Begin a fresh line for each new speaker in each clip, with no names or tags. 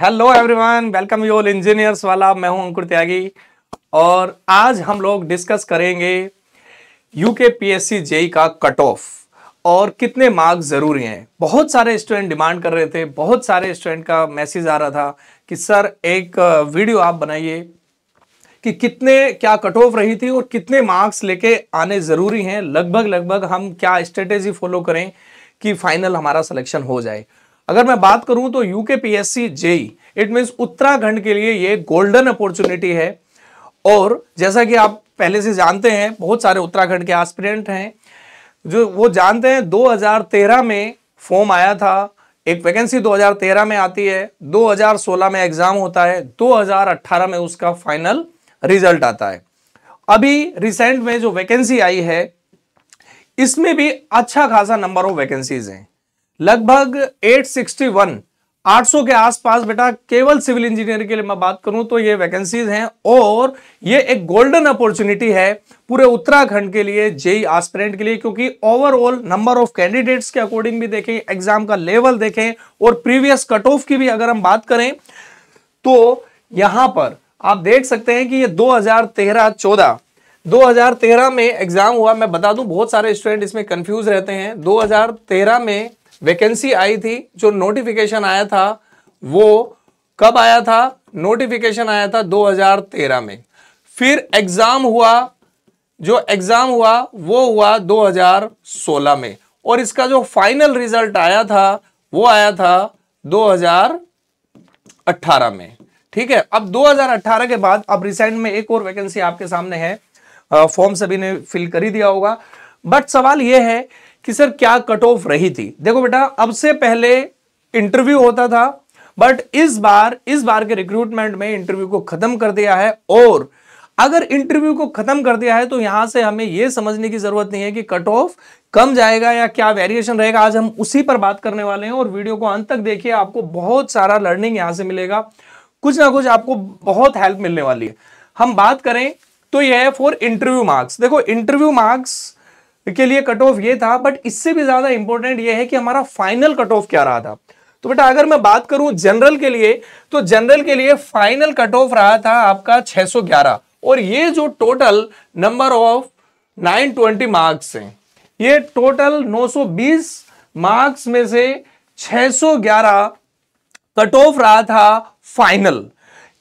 hello everyone welcome you all engineers वाला मैं हूं अंकुर त्यागी और आज हम लोग डिस्कस करेंगे यूके पीएससी जेई का कट ऑफ और कितने मार्क्स ज़रूरी हैं बहुत सारे स्टूडेंट डिमांड कर रहे थे बहुत सारे स्टूडेंट का मैसेज आ रहा था कि सर एक वीडियो आप बनाइए कि कितने क्या कट ऑफ रही थी और कितने मार्क्स लेके आने ज़रूरी हैं लगभग लगभग हम क्या स्ट्रेटेजी फॉलो करें कि फाइनल हमारा सिलेक्शन हो जाए अगर मैं बात करूं तो UK PSC JE it mean Uttarakhand के लिए ये गोल्डन अपॉर्चुनिटी है और जैसा कि आप पहले से जानते हैं बहुत सारे उत्तराखंड के एस्पिरेंट हैं जो वो जानते हैं 2013 में फॉर्म आया था एक वैकेंसी 2013 में आती है 2016 में एग्ज़ाम होता है 2018 में उसका फाइनल रिजल्ट आता है अभी रिसेंट में जो वैकेंसी आई है इसमें भी अच्छा खासा नंबर ऑफ वैकेंसीज हैं लगभग 861 800 के आसपास बेटा केवल सिविल इंजीनियर के लिए मैं बात करूं तो ये वैकेंसीज हैं और ये एक गोल्डन अपॉर्चुनिटी है पूरे उत्तराखंड के लिए जेई आस्पिरेंट के लिए क्योंकि ओवरऑल नंबर ऑफ कैंडिडेट्स के अकॉर्डिंग भी देखें एग्जाम का लेवल देखें और प्रीवियस कट ऑफ की भी अगर हम बात करें तो यहां पर आप देख सकते हैं कि ये 2013 हजार 2013 में एग्जाम हुआ मैं बता दूं बहुत सारे स्टूडेंट इसमें कंफ्यूज रहते हैं 2013 में वैकेंसी आई थी जो नोटिफिकेशन आया था वो कब आया था नोटिफिकेशन आया था 2013 में फिर एग्ज़ाम हुआ जो एग्ज़ाम हुआ वो हुआ 2016 में और इसका जो फाइनल रिजल्ट आया था वो आया था 2018 में ठीक है अब 2018 के बाद अब रिसेंट में एक और वैकेंसी आपके सामने है फॉर्म सभी ने फिल कर ही दिया होगा बट सवाल ये है कि सर क्या कट ऑफ रही थी देखो बेटा अब से पहले इंटरव्यू होता था बट इस बार इस बार के रिक्रूटमेंट में इंटरव्यू को खत्म कर दिया है और अगर इंटरव्यू को खत्म कर दिया है तो यहां से हमें यह समझने की जरूरत नहीं है कि कट ऑफ कम जाएगा या क्या वेरिएशन रहेगा आज हम उसी पर बात करने वाले हैं और वीडियो को अंत तक देखिए आपको बहुत सारा लर्निंग यहां से मिलेगा कुछ ना कुछ आपको बहुत हेल्प मिलने वाली है हम बात करें तो यह है फॉर इंटरव्यू मार्क्स देखो इंटरव्यू मार्क्स के लिए कट ऑफ ये था बट इससे भी ज्यादा इंपॉर्टेंट ये है कि हमारा फाइनल कट ऑफ क्या रहा था तो बेटा अगर मैं बात करूं जनरल के लिए तो जनरल के लिए फाइनल कट ऑफ रहा था आपका 611 और ये जो टोटल नंबर ऑफ 920 मार्क्स हैं ये टोटल 920 मार्क्स में से 611 कट ऑफ रहा था फाइनल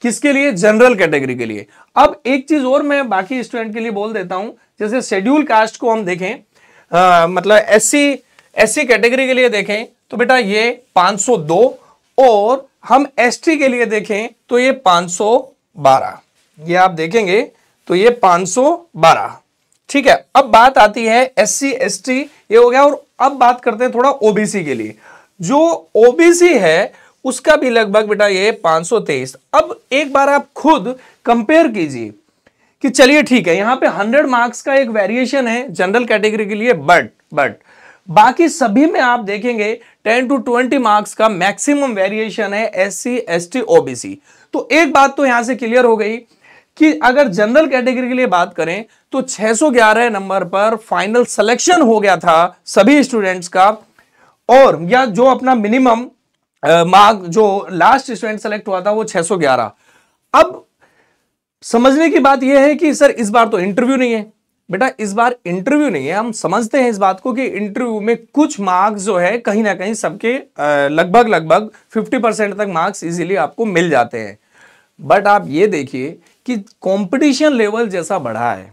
किसके लिए जनरल कैटेगरी के लिए अब एक चीज और मैं बाकी स्टूडेंट के लिए बोल देता हूं जैसे शेड्यूल कास्ट को हम देखें आ, मतलब एससी एससी कैटेगरी के लिए देखें तो बेटा ये 502 और हम एसटी के लिए देखें तो ये 512 ये आप देखेंगे तो ये 512 ठीक है अब बात आती है एस सी एस टी ये हो गया और अब बात करते हैं थोड़ा ओबीसी के लिए जो ओबीसी है उसका भी लगभग बेटा ये 523 अब एक बार आप खुद कंपेयर कीजिए कि चलिए ठीक है यहां पे 100 मार्क्स का एक वेरिएशन है जनरल कैटेगरी के लिए बट बट बाकी सभी में आप देखेंगे 10 टू 20 मार्क्स का मैक्सिमम वेरिएशन है एससी एसटी ओबीसी तो एक बात तो यहां से क्लियर हो गई कि अगर जनरल कैटेगरी के लिए बात करें तो 611 नंबर पर फाइनल सिलेक्शन हो गया था सभी स्टूडेंट्स का और या जो अपना मिनिमम मार्क जो लास्ट स्टूडेंट सेलेक्ट हुआ था वो 611 अब समझने की बात यह है कि सर इस बार तो इंटरव्यू नहीं है बेटा इस बार इंटरव्यू नहीं है हम समझते हैं इस बात को कि इंटरव्यू में कुछ मार्क्स जो है कहीं ना कहीं सबके लगभग लगभग 50 परसेंट तक मार्क्स इजीली आपको मिल जाते हैं बट आप ये देखिए कि कंपटीशन लेवल जैसा बढ़ा है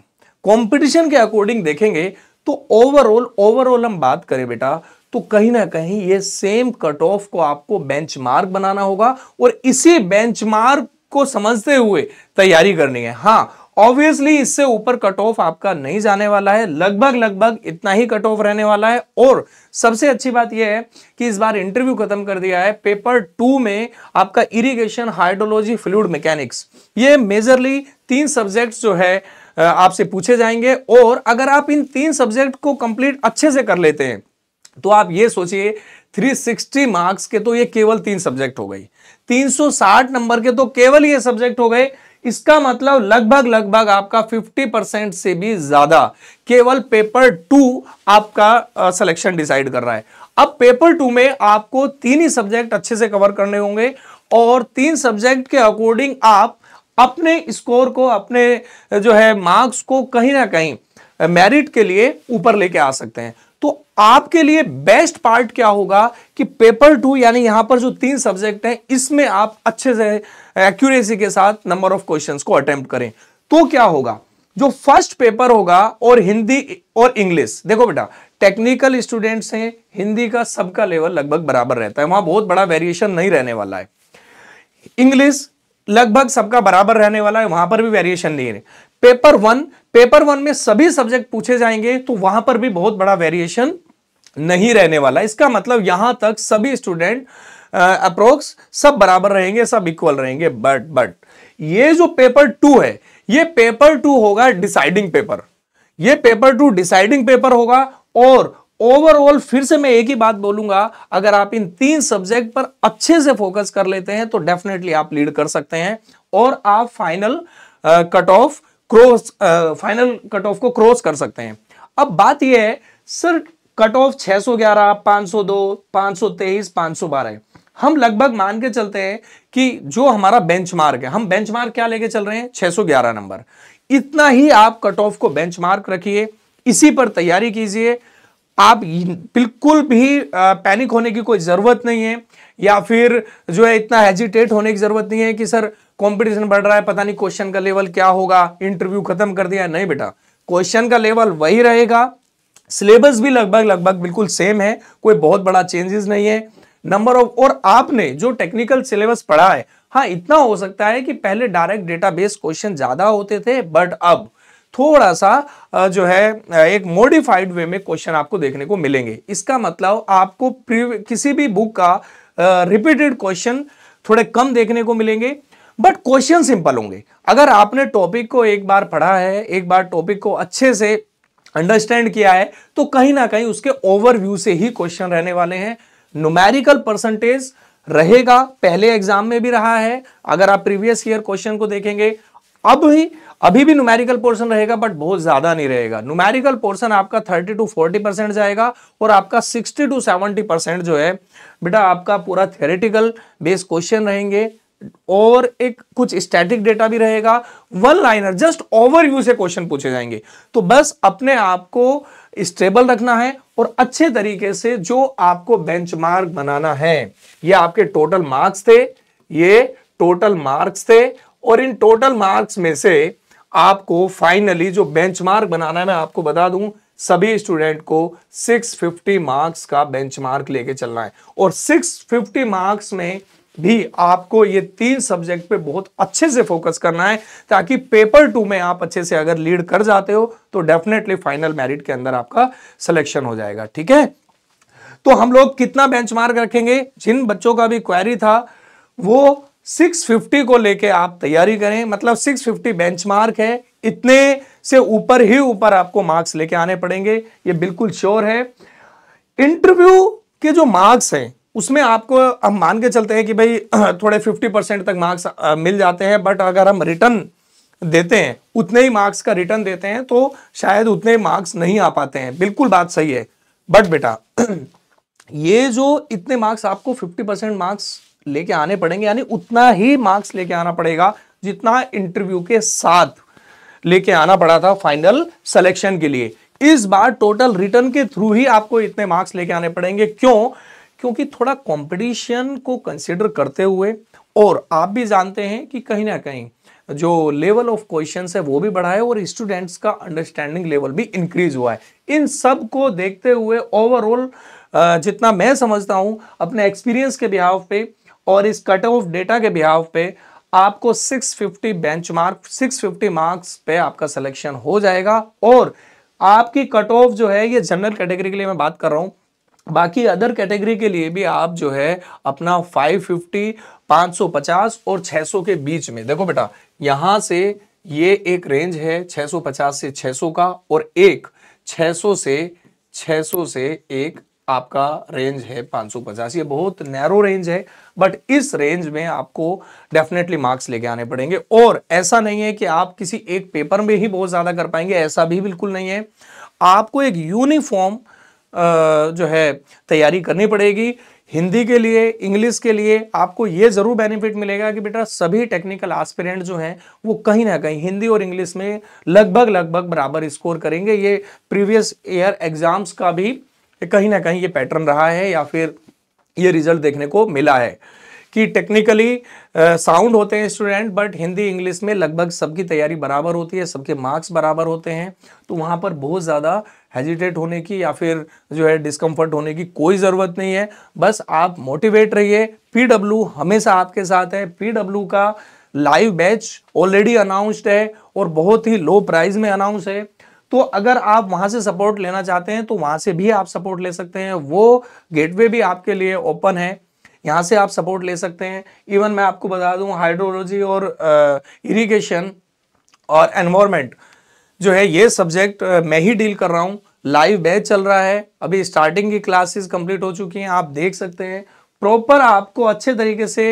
कंपटीशन के अकॉर्डिंग देखेंगे तो ओवरऑल ओवरऑल हम बात करें बेटा तो कहीं ना कहीं ये सेम कट ऑफ को आपको बेंचमार्क बनाना होगा और इसी बेंचमार्क को समझते हुए तैयारी करनी है हाँ ऑब्वियसली इससे ऊपर कट ऑफ आपका नहीं जाने वाला है लगभग लगभग इतना ही कट ऑफ रहने वाला है और सबसे अच्छी बात यह है कि इस बार इंटरव्यू खत्म कर दिया है पेपर टू में आपका इरिगेशन हाइड्रोलॉजी फ्लूड मैकेनिक्स ये मेजरली तीन सब्जेक्ट्स जो है आपसे पूछे जाएंगे और अगर आप इन तीन सब्जेक्ट को कंप्लीट अच्छे से कर लेते हैं तो आप ये सोचिए 360 मार्क्स के तो ये केवल तीन सब्जेक्ट हो गई 360 नंबर के तो केवल ये सब्जेक्ट हो गए इसका मतलब लगभग लगभग आपका 50 परसेंट से भी ज्यादा केवल पेपर टू आपका सिलेक्शन डिसाइड कर रहा है अब पेपर टू में आपको तीन ही सब्जेक्ट अच्छे से कवर करने होंगे और तीन सब्जेक्ट के अकॉर्डिंग आप अपने स्कोर को अपने जो है मार्क्स को कहीं ना कहीं मेरिट के लिए ऊपर लेके आ सकते हैं तो आपके लिए बेस्ट पार्ट क्या होगा कि पेपर टू यानी यहां पर जो तीन सब्जेक्ट हैं इसमें आप अच्छे से एक्यूरेसी के साथ नंबर ऑफ क्वेश्चंस को अटेम्प्ट करें तो क्या होगा जो फर्स्ट पेपर होगा और हिंदी और इंग्लिश देखो बेटा टेक्निकल स्टूडेंट्स हैं हिंदी का सबका लेवल लगभग बराबर रहता है वहां बहुत बड़ा वेरिएशन नहीं रहने वाला है इंग्लिश लगभग सबका बराबर रहने वाला है वहां पर भी वेरिएशन नहीं है पेपर वन पेपर वन में सभी सब्जेक्ट पूछे जाएंगे तो वहां पर भी बहुत बड़ा वेरिएशन नहीं रहने वाला इसका मतलब यहां तक सभी स्टूडेंट अप्रोक्स सब बराबर रहेंगे सब इक्वल रहेंगे बट बट ये जो पेपर टू है ये पेपर टू होगा डिसाइडिंग पेपर ये पेपर टू डिसाइडिंग पेपर होगा और ओवरऑल फिर से मैं एक ही बात बोलूंगा अगर आप इन तीन सब्जेक्ट पर अच्छे से फोकस कर लेते हैं तो डेफिनेटली आप लीड कर सकते हैं और आप final cut off cross final cut off को क्रॉस कर सकते हैं अब बात यह है सर कट ऑफ 611, 502, 523, 512 हम लगभग मान के चलते हैं कि जो हमारा बेंचमार्क है हम बेंचमार्क क्या लेके चल रहे हैं 611 नंबर इतना ही आप कट ऑफ को बेंचमार्क रखिए इसी पर तैयारी कीजिए आप बिल्कुल भी पैनिक होने की कोई ज़रूरत नहीं है या फिर जो है इतना हेजिटेट होने की ज़रूरत नहीं है कि सर कंपटीशन बढ़ रहा है पता नहीं क्वेश्चन का लेवल क्या होगा इंटरव्यू ख़त्म कर दिया नहीं बेटा क्वेश्चन का लेवल वही रहेगा सिलेबस भी लगभग लगभग बिल्कुल सेम है कोई बहुत बड़ा चेंजेस नहीं है नंबर ऑफ और आपने जो टेक्निकल सिलेबस पढ़ा है हाँ इतना हो सकता है कि पहले डायरेक्ट डेटाबेस क्वेश्चन ज़्यादा होते थे बट अब थोड़ा सा जो है एक मॉडिफाइड वे में क्वेश्चन आपको देखने को मिलेंगे इसका मतलब आपको किसी भी बुक का रिपीटेड क्वेश्चन थोड़े कम देखने को मिलेंगे बट क्वेश्चन सिंपल होंगे अगर आपने टॉपिक को एक बार पढ़ा है एक बार टॉपिक को अच्छे से अंडरस्टैंड किया है तो कहीं ना कहीं उसके ओवरव्यू से ही क्वेश्चन रहने वाले हैं नुमेरिकल परसेंटेज रहेगा पहले एग्जाम में भी रहा है अगर आप प्रीवियस ईयर क्वेश्चन को देखेंगे अब ही अभी भी न्यूमेरिकल पोर्शन रहेगा बट बहुत ज्यादा नहीं रहेगा न्यूमेरिकल पोर्शन आपका 30 टू 40 परसेंट जाएगा और आपका 60 टू 70 परसेंट जो है बेटा आपका पूरा थेरेटिकल बेस क्वेश्चन रहेंगे और एक कुछ स्टैटिक डेटा भी रहेगा वन लाइनर जस्ट ओवरव्यू से क्वेश्चन पूछे जाएंगे तो बस अपने आप को स्टेबल रखना है और अच्छे तरीके से जो आपको मार्क बनाना है ये आपके टोटल मार्क्स थे ये टोटल मार्क्स थे और इन टोटल मार्क्स में से आपको फाइनली जो बेंचमार्क बनाना है मैं आपको बता दूं सभी स्टूडेंट को 650 मार्क्स का बेंचमार्क लेके चलना है और 650 मार्क्स में भी आपको ये तीन सब्जेक्ट पे बहुत अच्छे से फोकस करना है ताकि पेपर टू में आप अच्छे से अगर लीड कर जाते हो तो डेफिनेटली फाइनल मेरिट के अंदर आपका सिलेक्शन हो जाएगा ठीक है तो हम लोग कितना बेंचमार्क रखेंगे जिन बच्चों का भी क्वेरी था वो 650 को लेके आप तैयारी करें मतलब 650 बेंचमार्क है इतने से ऊपर ही ऊपर आपको मार्क्स लेके आने पड़ेंगे ये बिल्कुल श्योर है इंटरव्यू के जो मार्क्स हैं उसमें आपको हम मान के चलते हैं कि भाई थोड़े 50 परसेंट तक मार्क्स मिल जाते हैं बट अगर हम रिटर्न देते हैं उतने ही मार्क्स का रिटर्न देते हैं तो शायद उतने मार्क्स नहीं आ पाते हैं बिल्कुल बात सही है बट बेटा ये जो इतने मार्क्स आपको 50 परसेंट मार्क्स लेके आने पड़ेंगे यानी उतना ही मार्क्स लेके आना पड़ेगा जितना इंटरव्यू के साथ लेके आना पड़ा था फाइनल सिलेक्शन के लिए इस बार टोटल रिटर्न के थ्रू ही आपको इतने मार्क्स लेके आने पड़ेंगे क्यों क्योंकि थोड़ा कंपटीशन को कंसिडर करते हुए और आप भी जानते हैं कि कहीं ना कहीं जो लेवल ऑफ क्वेश्चन है वो भी बढ़ा है और स्टूडेंट्स का अंडरस्टैंडिंग लेवल भी इंक्रीज हुआ है इन सब को देखते हुए ओवरऑल जितना मैं समझता हूँ अपने एक्सपीरियंस के बिहाव पे और इस कट ऑफ डेटा के बिहाव पे आपको 650 बेंचमार्क 650 मार्क्स पे आपका सिलेक्शन हो जाएगा और आपकी कट ऑफ जो है ये जनरल कैटेगरी के लिए मैं बात कर रहा हूँ बाकी अदर कैटेगरी के लिए भी आप जो है अपना 550, 550 और 600 के बीच में देखो बेटा यहाँ से ये एक रेंज है 650 से 600 का और एक 600 से 600 से एक आपका रेंज है 550 ये बहुत नैरो रेंज है बट इस रेंज में आपको डेफिनेटली मार्क्स लेके आने पड़ेंगे और ऐसा नहीं है कि आप किसी एक पेपर में ही बहुत ज़्यादा कर पाएंगे ऐसा भी बिल्कुल नहीं है आपको एक यूनिफॉर्म जो है तैयारी करनी पड़ेगी हिंदी के लिए इंग्लिश के लिए आपको ये ज़रूर बेनिफिट मिलेगा कि बेटा सभी टेक्निकल आस्पिरेंट जो हैं वो कहीं ना कहीं हिंदी और इंग्लिश में लगभग लगभग बराबर स्कोर करेंगे ये प्रीवियस ईयर एग्ज़ाम्स का भी कि कहीं ना कहीं ये पैटर्न रहा है या फिर ये रिजल्ट देखने को मिला है कि टेक्निकली साउंड होते हैं स्टूडेंट बट हिंदी इंग्लिश में लगभग सबकी तैयारी बराबर होती है सबके मार्क्स बराबर होते हैं तो वहाँ पर बहुत ज़्यादा हेजिटेट होने की या फिर जो है डिस्कम्फर्ट होने की कोई ज़रूरत नहीं है बस आप मोटिवेट रहिए पी हमेशा आपके साथ है पी का लाइव बैच ऑलरेडी अनाउंस्ड है और बहुत ही लो प्राइज़ में अनाउंस है तो अगर आप वहां से सपोर्ट लेना चाहते हैं तो वहां से भी आप सपोर्ट ले सकते हैं वो गेटवे भी आपके लिए ओपन है यहां से आप सपोर्ट ले सकते हैं इवन मैं आपको बता दूं हाइड्रोलॉजी और इरिगेशन और एनवायरमेंट जो है ये सब्जेक्ट मैं ही डील कर रहा हूं लाइव बैच चल रहा है अभी स्टार्टिंग की क्लासेस कंप्लीट हो चुकी हैं आप देख सकते हैं प्रॉपर आपको अच्छे तरीके से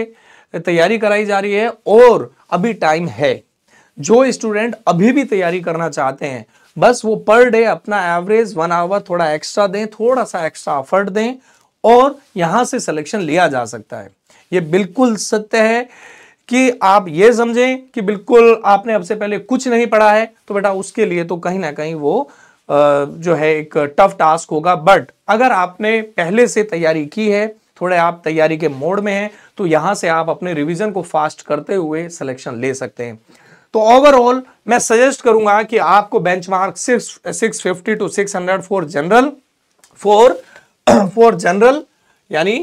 तैयारी कराई जा रही है और अभी टाइम है जो स्टूडेंट अभी भी तैयारी करना चाहते हैं बस वो पर डे अपना एवरेज वन आवर थोड़ा एक्स्ट्रा दें थोड़ा सा एक्स्ट्रा अफर्ट दें और यहां से सिलेक्शन लिया जा सकता है ये बिल्कुल सत्य है कि आप ये समझें कि बिल्कुल आपने अब से पहले कुछ नहीं पढ़ा है तो बेटा उसके लिए तो कहीं ना कहीं वो जो है एक टफ टास्क होगा बट अगर आपने पहले से तैयारी की है थोड़े आप तैयारी के मोड में हैं तो यहां से आप अपने रिवीजन को फास्ट करते हुए सिलेक्शन ले सकते हैं तो ओवरऑल मैं सजेस्ट करूंगा कि आपको benchmark six six fifty to six hundred for general for for general यानी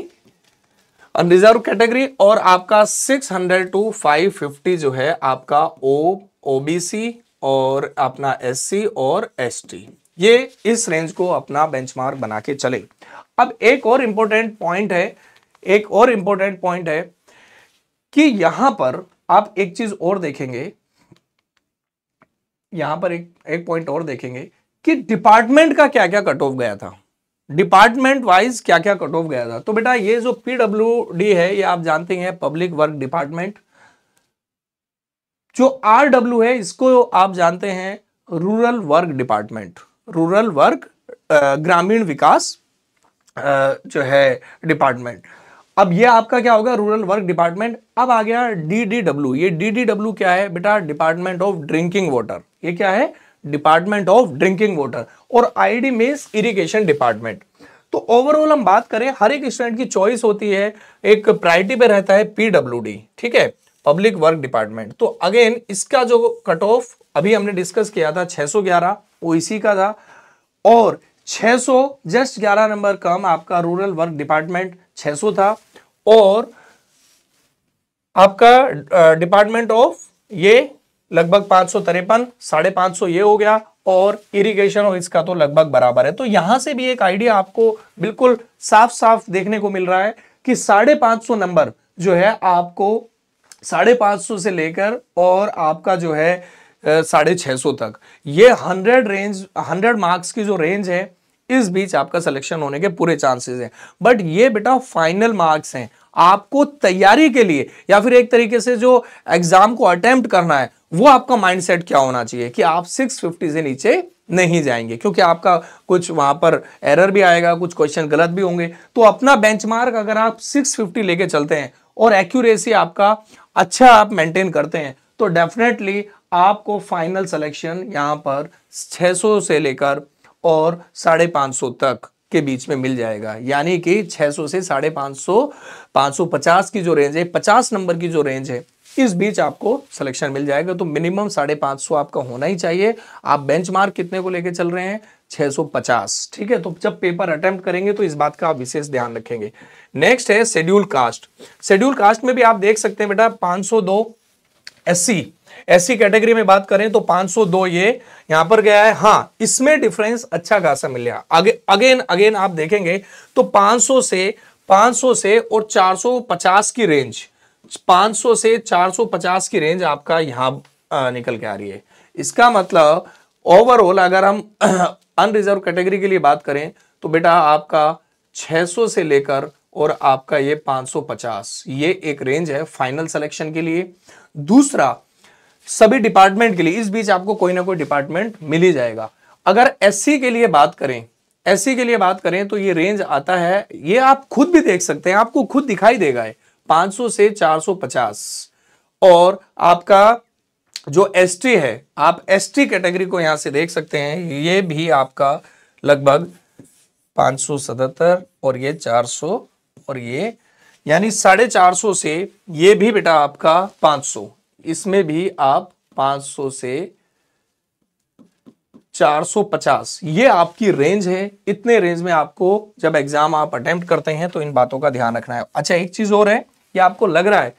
अनरिजर्व कैटेगरी और आपका six hundred to five fifty जो है आपका ओ ओबीसी और अपना एससी और एसटी ये इस रेंज को अपना बेंचमार्क बना के चले अब एक और इंपॉर्टेंट पॉइंट है एक और इंपॉर्टेंट पॉइंट है कि यहां पर आप एक चीज़ और देखेंगे यहां पर एक एक पॉइंट और देखेंगे कि डिपार्टमेंट का क्या क्या कट ऑफ गया था डिपार्टमेंट वाइज क्या क्या कट ऑफ गया था तो बेटा ये जो पीडब्ल्यू है ये आप जानते हैं पब्लिक वर्क डिपार्टमेंट जो आर है इसको आप जानते हैं rural work department rural work ग्रामीण विकास जो है डिपार्टमेंट अब ये आपका क्या होगा रूरल वर्क डिपार्टमेंट अब आ गया डीडीडब्ल्यू ये डीडीडब्ल्यू क्या है बेटा डिपार्टमेंट ऑफ ड्रिंकिंग वाटर ये क्या है डिपार्टमेंट ऑफ ड्रिंकिंग वाटर और आईडी मीन इरिगेशन डिपार्टमेंट तो ओवरऑल हम बात करें हर एक स्टूडेंट की चॉइस होती है एक प्रायरिटी पे रहता है पीडब्ल्यू ठीक है पब्लिक वर्क डिपार्टमेंट तो अगेन इसका जो कट ऑफ अभी हमने डिस्कस किया था छह वो इसी का था और 600 जस्ट 11 नंबर कम आपका रूरल वर्क डिपार्टमेंट 600 था और आपका डिपार्टमेंट ऑफ ये लगभग पांच सौ तिरपन साढ़े पांच सौ ये हो गया और इरिगेशन और इसका तो लगभग बराबर है तो यहां से भी एक आइडिया आपको बिल्कुल साफ साफ देखने को मिल रहा है कि साढ़े पांच सौ नंबर जो है आपको साढ़े पांच सौ से लेकर और आपका जो है साढ़े छह सौ तक ये हंड्रेड रेंज हंड्रेड मार्क्स की जो रेंज है इस बीच आपका सिलेक्शन होने के पूरे चांसेस हैं बट ये बेटा फाइनल मार्क्स हैं आपको तैयारी के लिए या फिर एक तरीके से जो एग्जाम को अटेम्प्ट करना है वो आपका माइंडसेट क्या होना चाहिए कि आप 650 से नीचे नहीं जाएंगे क्योंकि आपका कुछ वहां पर एरर भी आएगा कुछ क्वेश्चन गलत भी होंगे तो अपना बेंचमार्क अगर आप 650 लेके चलते हैं और एक्यूरेसी आपका अच्छा आप मेंटेन करते हैं तो डेफिनेटली आपको फाइनल सिलेक्शन यहां पर 600 से लेकर और साढ़े पाँच सौ तक के बीच में मिल जाएगा यानी कि 600 से साढ़े पाँच सौ पाँच सौ पचास की जो रेंज है पचास नंबर की जो रेंज है इस बीच आपको सिलेक्शन मिल जाएगा तो मिनिमम साढ़े पाँच सौ आपका होना ही चाहिए आप बेंचमार्क कितने को लेके चल रहे हैं 650 ठीक है तो जब पेपर अटेम्प्ट करेंगे तो इस बात का आप विशेष ध्यान रखेंगे नेक्स्ट है शेड्यूल कास्ट शेड्यूल कास्ट में भी आप देख सकते हैं बेटा 502 एससी ऐसी कैटेगरी में बात करें तो 502 ये यहां पर गया है हाँ इसमें डिफरेंस अच्छा खासा मिलेगा अगे, अगेन अगेन आप देखेंगे तो 500 से 500 से और 450 की रेंज 500 से 450 की रेंज आपका यहां निकल के आ रही है इसका मतलब ओवरऑल अगर हम अनरिजर्व कैटेगरी के लिए बात करें तो बेटा आपका 600 से लेकर और आपका ये 550 ये एक रेंज है फाइनल सिलेक्शन के लिए दूसरा सभी डिपार्टमेंट के लिए इस बीच आपको कोई ना कोई डिपार्टमेंट मिल ही जाएगा अगर एस के लिए बात करें एस के लिए बात करें तो ये रेंज आता है ये आप खुद भी देख सकते हैं आपको खुद दिखाई देगा है 500 से 450 और आपका जो एस है आप एस कैटेगरी को यहां से देख सकते हैं ये भी आपका लगभग पांच और ये चार और ये यानी साढ़े चार सौ से ये भी बेटा आपका 500 इसमें भी आप 500 से 450 ये आपकी रेंज है इतने रेंज में आपको जब एग्जाम आप अटेम्प्ट करते हैं तो इन बातों का ध्यान रखना है अच्छा एक चीज और है ये आपको लग रहा है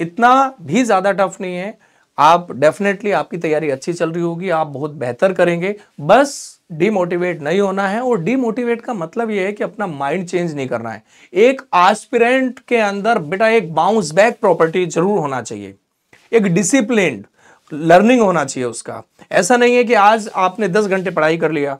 इतना भी ज्यादा टफ नहीं है आप डेफिनेटली आपकी तैयारी अच्छी चल रही होगी आप बहुत बेहतर करेंगे बस डीमोटिवेट नहीं होना है और डीमोटिवेट का मतलब यह है कि अपना माइंड चेंज नहीं करना है एक आस्पिरेंट के अंदर बेटा एक बाउंस बैक प्रॉपर्टी जरूर होना चाहिए एक डिसिप्लिन लर्निंग होना चाहिए उसका ऐसा नहीं है कि आज आपने दस घंटे पढ़ाई कर लिया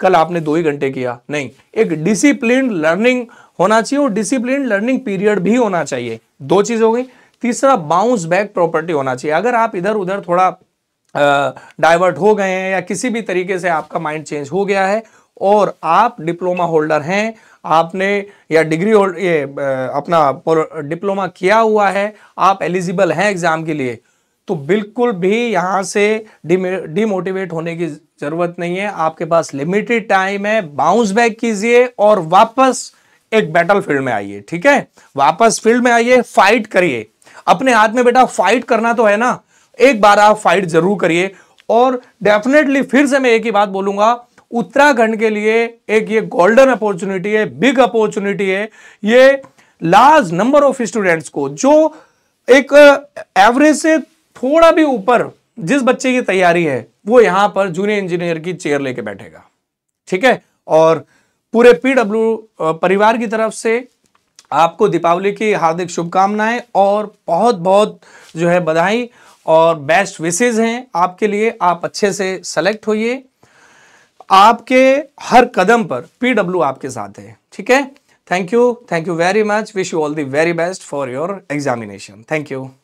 कल आपने दो ही घंटे किया नहीं एक डिसिप्लिन लर्निंग होना चाहिए और डिसिप्लिन लर्निंग पीरियड भी होना चाहिए दो चीज़ हो गई तीसरा बाउंस बैक प्रॉपर्टी होना चाहिए अगर आप इधर उधर थोड़ा डाइवर्ट हो गए हैं या किसी भी तरीके से आपका माइंड चेंज हो गया है और आप डिप्लोमा होल्डर हैं आपने या डिग्री होल्ड ये अपना डिप्लोमा किया हुआ है आप एलिजिबल हैं एग्ज़ाम के लिए तो बिल्कुल भी यहाँ से डिमोटिवेट होने की ज़रूरत नहीं है आपके पास लिमिटेड टाइम है बाउंस बैक कीजिए और वापस एक बैटल फील्ड में आइए ठीक है वापस फील्ड में आइए फाइट करिए अपने हाथ में बेटा फाइट करना तो है ना एक बार आप फाइट जरूर करिए और डेफिनेटली फिर से मैं एक ही बात बोलूंगा उत्तराखंड के लिए एक ये गोल्डन अपॉर्चुनिटी है बिग अपॉर्चुनिटी है ये लार्ज नंबर ऑफ स्टूडेंट्स को जो एक एवरेज uh, से थोड़ा भी ऊपर जिस बच्चे की तैयारी है वो यहां पर जूनियर इंजीनियर की चेयर लेके बैठेगा ठीक है और पूरे पीडब्ल्यू uh, परिवार की तरफ से आपको दीपावली की हार्दिक शुभकामनाएं और बहुत बहुत जो है बधाई और बेस्ट विशेज हैं आपके लिए आप अच्छे से सेलेक्ट होइए आपके हर कदम पर पीडब्ल्यू आपके साथ है ठीक है thank you thank you very much wish you all the very best for your examination thank you